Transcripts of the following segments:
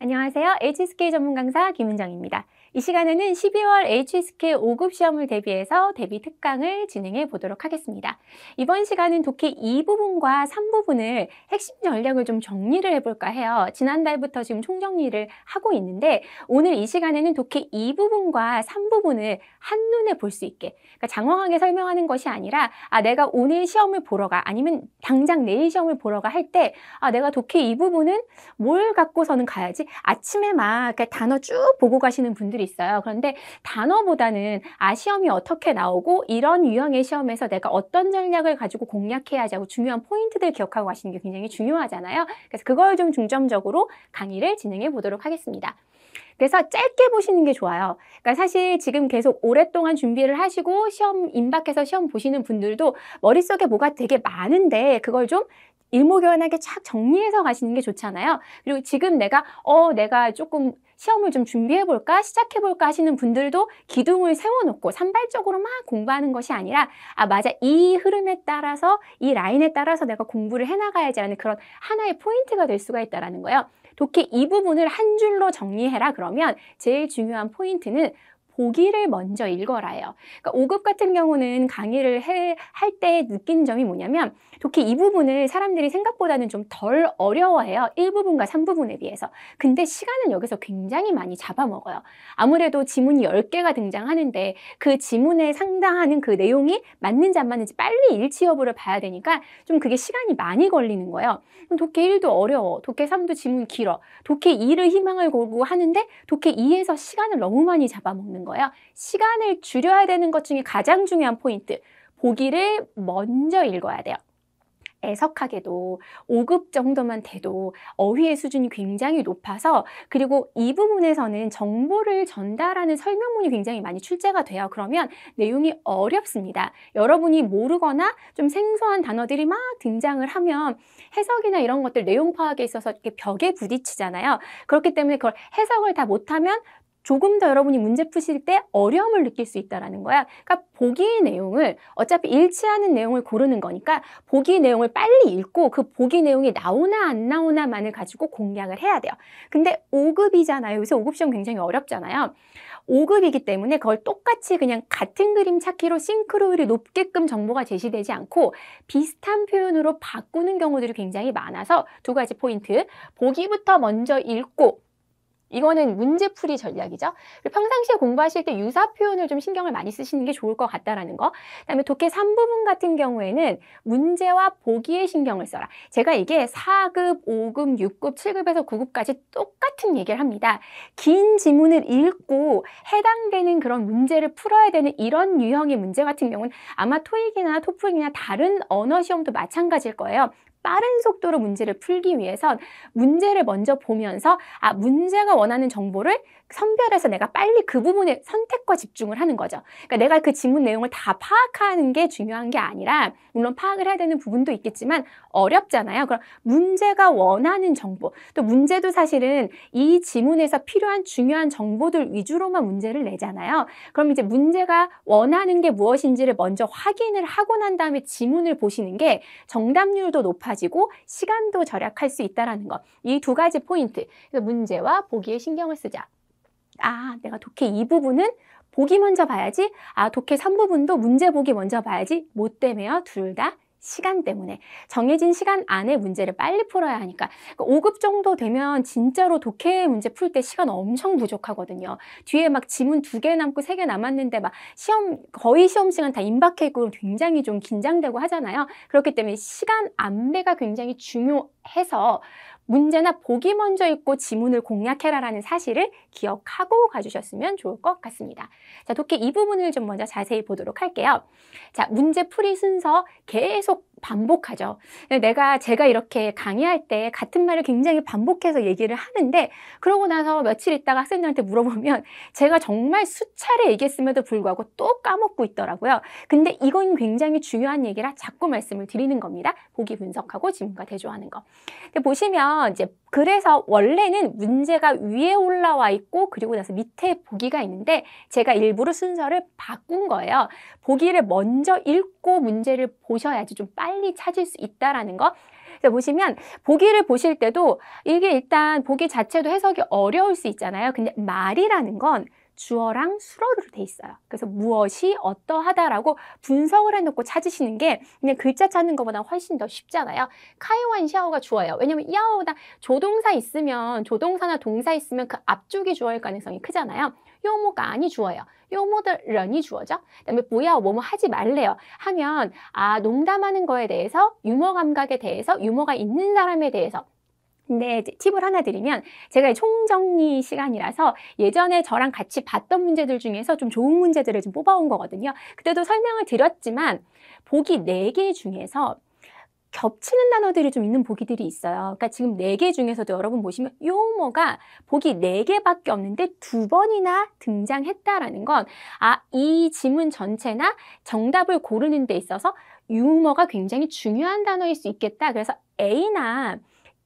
안녕하세요. HSK 전문 강사 김은정입니다. 이 시간에는 12월 HSK 5급 시험을 대비해서 대비 특강을 진행해 보도록 하겠습니다. 이번 시간은 독해 2부분과 3부분을 핵심 전략을 좀 정리를 해볼까 해요. 지난달부터 지금 총정리를 하고 있는데 오늘 이 시간에는 독해 2부분과 3부분을 한눈에 볼 수 있게 그러니까 장황하게 설명하는 것이 아니라 아 내가 오늘 시험을 보러 가 아니면 당장 내일 시험을 보러 가 할 때 아 내가 독해 이 부분은 뭘 갖고서는 가야지 아침에 막 단어 쭉 보고 가시는 분들 경우들이 있어요. 그런데 단어보다는 아 시험이 어떻게 나오고 이런 유형의 시험에서 내가 어떤 전략을 가지고 공략해야지 하고 중요한 포인트들 기억하고 가시는 게 굉장히 중요하잖아요. 그래서 그걸 좀 중점적으로 강의를 진행해 보도록 하겠습니다. 그래서 짧게 보시는 게 좋아요. 그러니까 사실 지금 계속 오랫동안 준비를 하시고 시험 임박해서 시험 보시는 분들도 머릿속에 뭐가 되게 많은데 그걸 좀 일목요연하게 착 정리해서 가시는 게 좋잖아요. 그리고 지금 내가 어 내가 조금 시험을 좀 준비해 볼까 시작해 볼까 하시는 분들도 기둥을 세워놓고 산발적으로 막 공부하는 것이 아니라 아 맞아 이 흐름에 따라서 이 라인에 따라서 내가 공부를 해나가야지 하는 그런 하나의 포인트가 될 수가 있다라는 거예요. 독해 이 부분을 한 줄로 정리해라 그러면 제일 중요한 포인트는 보기를 먼저 읽어라요 그러니까 5급 같은 경우는 강의를 할 때 느낀 점이 뭐냐면 특히 이 부분을 사람들이 생각보다는 좀 덜 어려워해요. 1부분과 3부분에 비해서. 근데 시간은 여기서 굉장히 많이 잡아먹어요. 아무래도 지문이 10개가 등장하는데 그 지문에 상당하는 그 내용이 맞는지 안 맞는지 빨리 일치 여부를 봐야 되니까 좀 그게 시간이 많이 걸리는 거예요. 독해 1도 어려워. 독해 3도 지문 길어. 독해 2를 희망을 걸고 하는데 독해 2에서 시간을 너무 많이 잡아먹는 거예요. 시간을 줄여야 되는 것 중에 가장 중요한 포인트. 보기를 먼저 읽어야 돼요. 애석하게도 5급 정도만 돼도 어휘의 수준이 굉장히 높아서 그리고 이 부분에서는 정보를 전달하는 설명문이 굉장히 많이 출제가 돼요. 그러면 내용이 어렵습니다. 여러분이 모르거나 좀 생소한 단어들이 막 등장을 하면 해석이나 이런 것들 내용 파악에 있어서 이렇게 벽에 부딪히잖아요. 그렇기 때문에 그걸 해석을 다 못하면 조금 더 여러분이 문제 푸실 때 어려움을 느낄 수 있다라는 거야. 그러니까 보기 의 내용을 어차피 일치하는 내용을 고르는 거니까 보기 내용을 빨리 읽고 그 보기 내용이 나오나 안 나오나만을 가지고 공략을 해야 돼요. 근데 5급이잖아요. 요새 5급 시험 굉장히 어렵잖아요. 5급이기 때문에 그걸 똑같이 그냥 같은 그림 찾기로 싱크로율이 높게끔 정보가 제시되지 않고 비슷한 표현으로 바꾸는 경우들이 굉장히 많아서 두 가지 포인트. 보기부터 먼저 읽고 이거는 문제풀이 전략이죠. 평상시에 공부하실 때 유사 표현을 좀 신경을 많이 쓰시는 게 좋을 것 같다라는 거. 그다음에 독해 3부분 같은 경우에는 문제와 보기에 신경을 써라. 제가 이게 4급, 5급, 6급, 7급에서 9급까지 똑같은 얘기를 합니다. 긴 지문을 읽고 해당되는 그런 문제를 풀어야 되는 이런 유형의 문제 같은 경우는 아마 토익이나 토플이나 다른 언어 시험도 마찬가지일 거예요. 빠른 속도로 문제를 풀기 위해선 문제를 먼저 보면서 아 문제가 원하는 정보를 선별해서 내가 빨리 그 부분에 선택과 집중을 하는 거죠. 그러니까 내가 그 질문 내용을 다 파악하는 게 중요한 게 아니라 물론 파악을 해야 되는 부분도 있겠지만 어렵잖아요. 그럼 문제가 원하는 정보 또 문제도 사실은 이 지문에서 필요한 중요한 정보들 위주로만 문제를 내잖아요. 그럼 이제 문제가 원하는 게 무엇인지를 먼저 확인을 하고 난 다음에 지문을 보시는 게 정답률도 높아지고 시간도 절약할 수있다는 것. 이 두 가지 포인트. 그래서 문제와 보기에 신경을 쓰자. 아, 내가 독해 이 부분은 보기 먼저 봐야지. 아, 독해 3부분도 문제 보기 먼저 봐야지. 뭐 때문에요? 둘 다 시간 때문에. 정해진 시간 안에 문제를 빨리 풀어야 하니까. 그러니까 5급 정도 되면 진짜로 독해 문제 풀 때 시간 엄청 부족하거든요. 뒤에 막 지문 두 개 남고 세 개 남았는데 막 시험, 거의 시험 시간 다 임박해 있고 굉장히 좀 긴장되고 하잖아요. 그렇기 때문에 시간 안배가 굉장히 중요해서 문제나 보기 먼저 읽고 지문을 공략해라라는 사실을 기억하고 가주셨으면 좋을 것 같습니다. 자, 도끼 이 부분을 좀 먼저 자세히 보도록 할게요. 자, 문제 풀이 순서 계속 반복하죠. 내가 제가 이렇게 강의할 때 같은 말을 굉장히 반복해서 얘기를 하는데 그러고 나서 며칠 있다가 학생들한테 물어보면 제가 정말 수차례 얘기했음에도 불구하고 또 까먹고 있더라고요. 근데 이건 굉장히 중요한 얘기라 자꾸 말씀을 드리는 겁니다. 보기 분석하고 지문과 대조하는 거. 근데 보시면 이제 그래서 원래는 문제가 위에 올라와 있고 그리고 나서 밑에 보기가 있는데 제가 일부러 순서를 바꾼 거예요. 보기를 먼저 읽고 문제를 보셔야지 좀 빨리 찾을 수 있다라는 거. 그래서 보시면 보기를 보실 때도 이게 일단 보기 자체도 해석이 어려울 수 있잖아요. 근데 말이라는 건 주어랑 수어로 돼 있어요. 그래서 무엇이 어떠하다라고 분석을 해놓고 찾으시는 게 그냥 글자 찾는 것보다 훨씬 더 쉽잖아요. 카이완 샤오가 주어예요. 왜냐면 야오다 조동사 있으면 조동사나 동사 있으면 그 앞쪽이 주어일 가능성이 크잖아요. 요모가 아니 주어요. 요모들 런이 주어죠. 그다음에 뭐야 뭐뭐 하지 말래요. 하면 아 농담하는 거에 대해서 유머 감각에 대해서 유머가 있는 사람에 대해서 근데 이제 팁을 하나 드리면 제가 총정리 시간이라서 예전에 저랑 같이 봤던 문제들 중에서 좀 좋은 문제들을 좀 뽑아온 거거든요. 그때도 설명을 드렸지만 보기 네 개 중에서 겹치는 단어들이 좀 있는 보기들이 있어요. 그러니까 지금 네 개 중에서도 여러분 보시면 용어가 보기 네개밖에 없는데 두 번이나 등장했다라는 건 아, 이 지문 전체나 정답을 고르는 데 있어서 유머가 굉장히 중요한 단어일 수 있겠다. 그래서 A나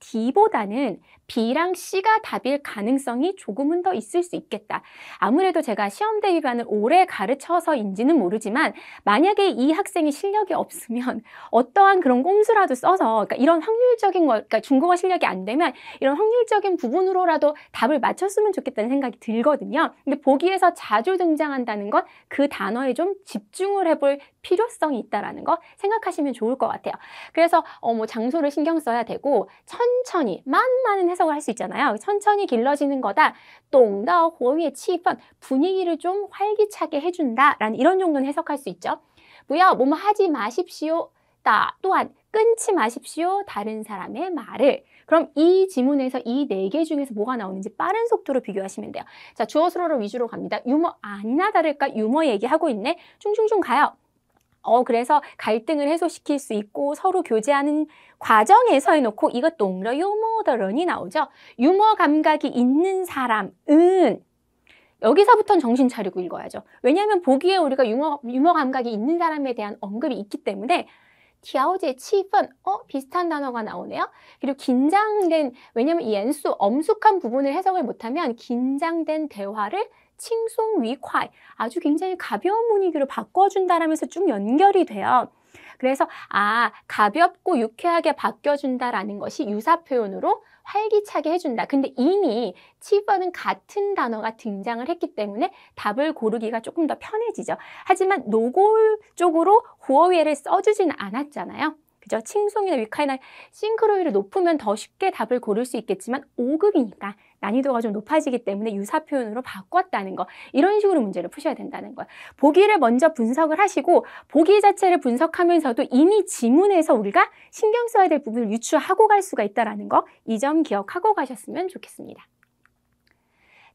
D보다는 B랑 C가 답일 가능성이 조금은 더 있을 수 있겠다. 아무래도 제가 시험 대비반을 오래 가르쳐서인지는 모르지만 만약에 이 학생이 실력이 없으면 어떠한 그런 꼼수라도 써서 그러니까 이런 확률적인 거, 그러니까 중국어 실력이 안 되면 이런 확률적인 부분으로라도 답을 맞췄으면 좋겠다는 생각이 들거든요. 근데 보기에서 자주 등장한다는 건 그 단어에 좀 집중을 해볼 필요성이 있다라는 거 생각하시면 좋을 것 같아요. 그래서 어 뭐 장소를 신경 써야 되고 천천히 만만한 해석을 할 수 있잖아요. 천천히 길러지는 거다. 똥더 호위의 치펀 분위기를 좀 활기차게 해준다라는 이런 정도는 해석할 수 있죠. 뭐야 뭐뭐 하지 마십시오. 다 또한 끊지 마십시오. 다른 사람의 말을. 그럼 이 지문에서 이 네 개 중에서 뭐가 나오는지 빠른 속도로 비교하시면 돼요. 자, 주어 수로를 위주로 갑니다. 유머 아니나 다를까 유머 얘기하고 있네. 충충충 가요. 어, 그래서 갈등을 해소시킬 수 있고 서로 교제하는 과정에서 해놓고 이것도 옹러 유머더런이 나오죠. 유머 감각이 있는 사람은 여기서부터는 정신 차리고 읽어야죠. 왜냐하면 보기에 우리가 유머, 유머 감각이 있는 사람에 대한 언급이 있기 때문에 티아오제 칩은 어 비슷한 단어가 나오네요. 그리고 긴장된 왜냐하면 이 엔수 엄숙한 부분을 해석을 못하면 긴장된 대화를 칭송 위콰이 아주 굉장히 가벼운 분위기로 바꿔준다라면서 쭉 연결이 돼요. 그래서 아 가볍고 유쾌하게 바뀌어준다라는 것이 유사 표현으로 활기차게 해준다. 근데 이미 치버는 같은 단어가 등장을 했기 때문에 답을 고르기가 조금 더 편해지죠. 하지만 노골적으로 호어웨를 써주진 않았잖아요. 그죠? 칭송이나 위카이나 싱크로율이 높으면 더 쉽게 답을 고를 수 있겠지만 5급이니까 난이도가 좀 높아지기 때문에 유사 표현으로 바꿨다는 거 이런 식으로 문제를 푸셔야 된다는 거예요. 보기를 먼저 분석을 하시고 보기 자체를 분석하면서도 이미 지문에서 우리가 신경 써야 될 부분을 유추하고 갈 수가 있다는거이 점 기억하고 가셨으면 좋겠습니다.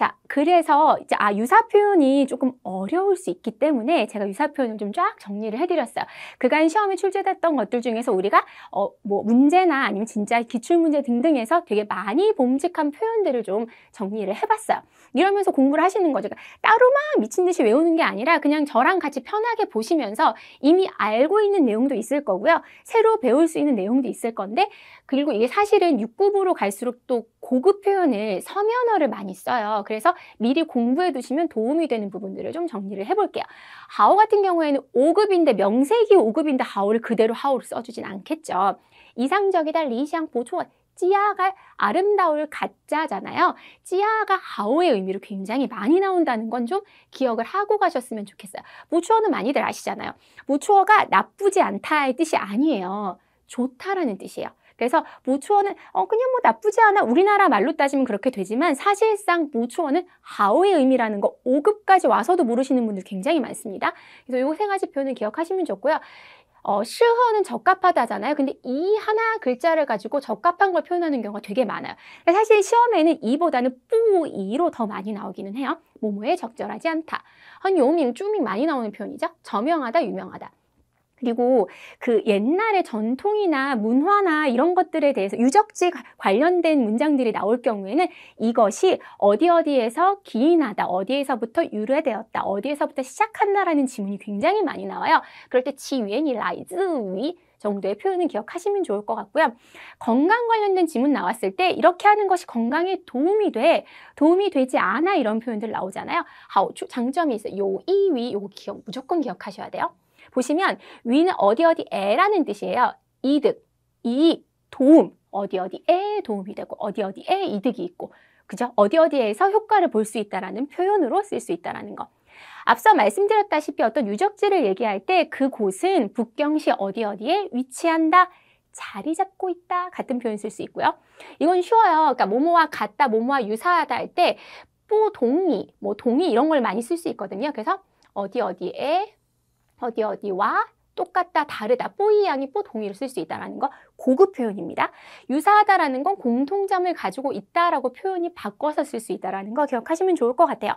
자, 그래서 이제 아, 유사 표현이 조금 어려울 수 있기 때문에 제가 유사 표현을 좀 쫙 정리를 해드렸어요. 그간 시험에 출제됐던 것들 중에서 우리가 어, 뭐 문제나 아니면 진짜 기출문제 등등에서 되게 많이 봄직한 표현들을 좀 정리를 해봤어요. 이러면서 공부를 하시는 거죠. 그러니까 따로 막 미친 듯이 외우는 게 아니라 그냥 저랑 같이 편하게 보시면서 이미 알고 있는 내용도 있을 거고요. 새로 배울 수 있는 내용도 있을 건데 그리고 이게 사실은 6급으로 갈수록 또 고급 표현을 서면어를 많이 써요. 그래서 미리 공부해 두시면 도움이 되는 부분들을 좀 정리를 해볼게요. 하오 같은 경우에는 5급인데 명색이 5급인데 하오를 그대로 하오를 써주진 않겠죠. 이상적이다 리샹 보초원 찌아가 아름다울 가짜잖아요. 찌아가 하오의 의미로 굉장히 많이 나온다는 건 좀 기억을 하고 가셨으면 좋겠어요. 무추어는 많이들 아시잖아요. 무추어가 나쁘지 않다의 뜻이 아니에요. 좋다라는 뜻이에요. 그래서 모초원는어 그냥 뭐 나쁘지 않아 우리나라 말로 따지면 그렇게 되지만 사실상 모초원은 하오의 의미라는 거 5급까지 와서도 모르시는 분들 굉장히 많습니다. 그래서 요세 가지 표현을 기억하시면 좋고요. 어, 시허는 적합하다잖아요. 근데 이 하나 글자를 가지고 적합한 걸 표현하는 경우가 되게 많아요. 그러니까 사실 시험에는 이보다는 뿌이로 더 많이 나오기는 해요. 모모에 적절하지 않다. 한 요밍, 쭈밍 많이 나오는 표현이죠. 저명하다, 유명하다. 그리고 그 옛날의 전통이나 문화나 이런 것들에 대해서 유적지 관련된 문장들이 나올 경우에는 이것이 어디 어디에서 기인하다, 어디에서부터 유래되었다, 어디에서부터 시작한다라는 지문이 굉장히 많이 나와요. 그럴 때 지위엔이 라이즈 위 정도의 표현은 기억하시면 좋을 것 같고요. 건강 관련된 지문 나왔을 때 이렇게 하는 것이 건강에 도움이 돼, 도움이 되지 않아 이런 표현들 나오잖아요. 하우, 장점이 있어요. 요, 이, 위, 요 기억, 무조건 기억하셔야 돼요. 보시면 위는 어디 어디에라는 뜻이에요. 이득, 이익, 도움, 어디 어디에 도움이 되고 어디 어디에 이득이 있고 그죠? 어디 어디에서 효과를 볼 수 있다라는 표현으로 쓸 수 있다라는 거. 앞서 말씀드렸다시피 어떤 유적지를 얘기할 때 그곳은 북경시 어디 어디에 위치한다. 자리 잡고 있다 같은 표현 쓸 수 있고요. 이건 쉬워요. 그러니까 모모와 같다, 모모와 유사하다 할 때 뽀동이, 뭐 동이 이런 걸 많이 쓸 수 있거든요. 그래서 어디 어디에 어디 어디와 똑같다, 다르다, 뽀이 양이 뽀동이를쓸 수 있다라는 거 고급 표현입니다. 유사하다라는 건 공통점을 가지고 있다라고 표현이 바꿔서 쓸 수 있다라는 거 기억하시면 좋을 것 같아요.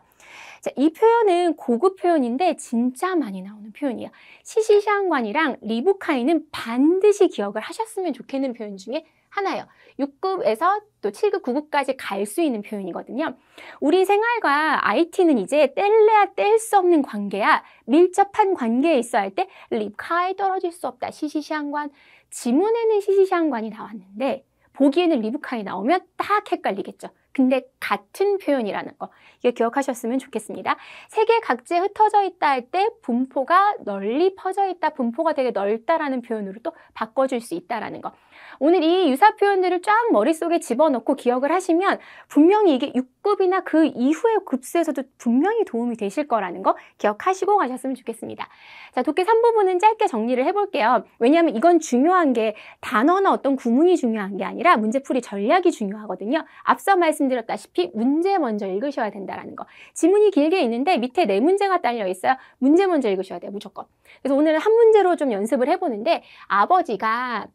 자, 이 표현은 고급 표현인데 진짜 많이 나오는 표현이에요. 시시샹관이랑 리부카이는 반드시 기억을 하셨으면 좋겠는 표현 중에 하나요 6급에서 또 7급, 9급까지 갈 수 있는 표현이거든요. 우리 생활과 IT는 이제 뗄래야 뗄 수 없는 관계야. 밀접한 관계에 있어야 할때 립카에 떨어질 수 없다. 시시시한관. 지문에는 시시시한관이 나왔는데 보기에는 리브카이 나오면 딱 헷갈리겠죠. 근데 같은 표현이라는 거 이거 기억하셨으면 좋겠습니다. 세계 각지에 흩어져 있다 할 때 분포가 널리 퍼져 있다, 분포가 되게 넓다라는 표현으로 또 바꿔줄 수 있다라는 거. 오늘 이 유사 표현들을 쫙 머릿속에 집어넣고 기억을 하시면 분명히 이게 6급이나 그 이후의 급수에서도 분명히 도움이 되실 거라는 거 기억하시고 가셨으면 좋겠습니다. 자, 독해 3부분은 짧게 정리를 해볼게요. 왜냐하면 이건 중요한 게 단어나 어떤 구문이 중요한 게 아니라 문제풀이 전략이 중요하거든요. 앞서 말씀드렸다시피 문제 먼저 읽으셔야 된다라는 거. 지문이 길게 있는데 밑에 네 문제가 딸려 있어요. 문제 먼저 읽으셔야 돼요, 무조건. 그래서 오늘은 한 문제로 좀 연습을 해보는데 아버지가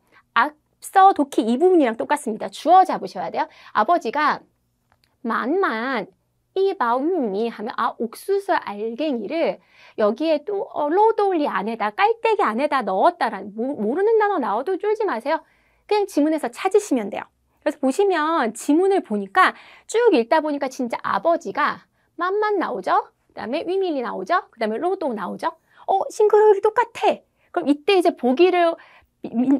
써, 도키 이 부분이랑 똑같습니다. 주어 잡으셔야 돼요. 아버지가 만만 이 마음이 하면 아 옥수수 알갱이를 여기에 또 어, 로돌리 안에다 깔때기 안에다 넣었다라는 모, 르는 단어 나와도 쫄지 마세요. 그냥 지문에서 찾으시면 돼요. 그래서 보시면 지문을 보니까 쭉 읽다 보니까 진짜 아버지가 만만 나오죠. 그다음에 위밀리 나오죠. 그다음에 로도 나오죠. 어 싱글이 똑같아. 그럼 이때 이제 보기를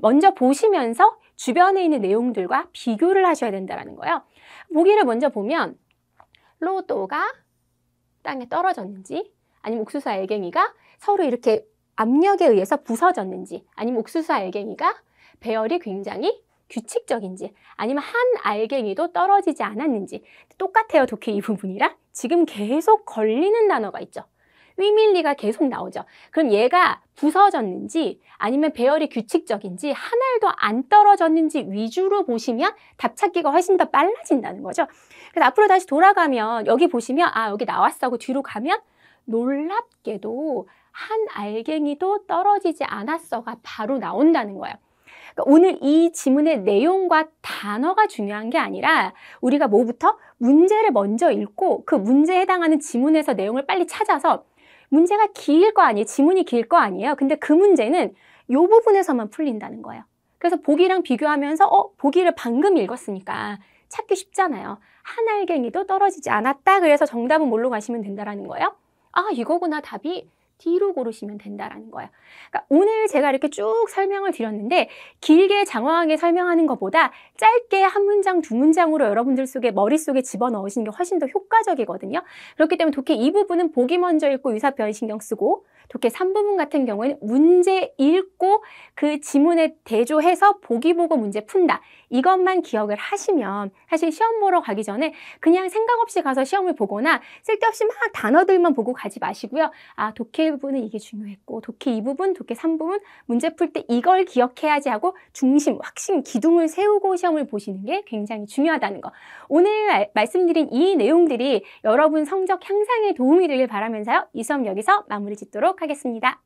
먼저 보시면서 주변에 있는 내용들과 비교를 하셔야 된다는 거예요. 보기를 먼저 보면 로또가 땅에 떨어졌는지 아니면 옥수수와 엘갱이가 서로 이렇게 압력에 의해서 부서졌는지 아니면 옥수수와 엘갱이가 배열이 굉장히 규칙적인지 아니면 한 알갱이도 떨어지지 않았는지 똑같아요 독해 이 부분이랑 지금 계속 걸리는 단어가 있죠 위밀리가 계속 나오죠. 그럼 얘가 부서졌는지 아니면 배열이 규칙적인지 한 알도 안 떨어졌는지 위주로 보시면 답 찾기가 훨씬 더 빨라진다는 거죠. 그래서 앞으로 다시 돌아가면 여기 보시면 아 여기 나왔어 고 뒤로 가면 놀랍게도 한 알갱이도 떨어지지 않았어가 바로 나온다는 거예요. 그러니까 오늘 이 지문의 내용과 단어가 중요한 게 아니라 우리가 뭐부터 문제를 먼저 읽고 그 문제에 해당하는 지문에서 내용을 빨리 찾아서 문제가 길 거 아니에요. 지문이 길 거 아니에요. 근데 그 문제는 요 부분에서만 풀린다는 거예요. 그래서 보기랑 비교하면서 어 보기를 방금 읽었으니까 찾기 쉽잖아요. 한 알갱이도 떨어지지 않았다. 그래서 정답은 뭘로 가시면 된다라는 거예요. 아 이거구나 답이 뒤로 고르시면 된다라는 거예요. 그러니까 오늘 제가 이렇게 쭉 설명을 드렸는데 길게 장황하게 설명하는 것보다 짧게 한 문장, 두 문장으로 여러분들 속에 머릿속에 집어넣으시는 게 훨씬 더 효과적이거든요. 그렇기 때문에 독해 이 부분은 보기 먼저 읽고 유사표현 신경 쓰고 독해 3부문 같은 경우에는 문제 읽고 그 지문에 대조해서 보기 보고 문제 푼다. 이것만 기억을 하시면 사실 시험 보러 가기 전에 그냥 생각 없이 가서 시험을 보거나 쓸데없이 막 단어들만 보고 가지 마시고요. 아, 독해 부분은 이게 중요했고 독해 이 부분, 독해 3부분 문제 풀 때 이걸 기억해야지 하고 중심, 확신, 기둥을 세우고 시험을 보시는 게 굉장히 중요하다는 거. 오늘 아, 말씀드린 이 내용들이 여러분 성적 향상에 도움이 되길 바라면서요. 이 수업 여기서 마무리 짓도록 하겠습니다.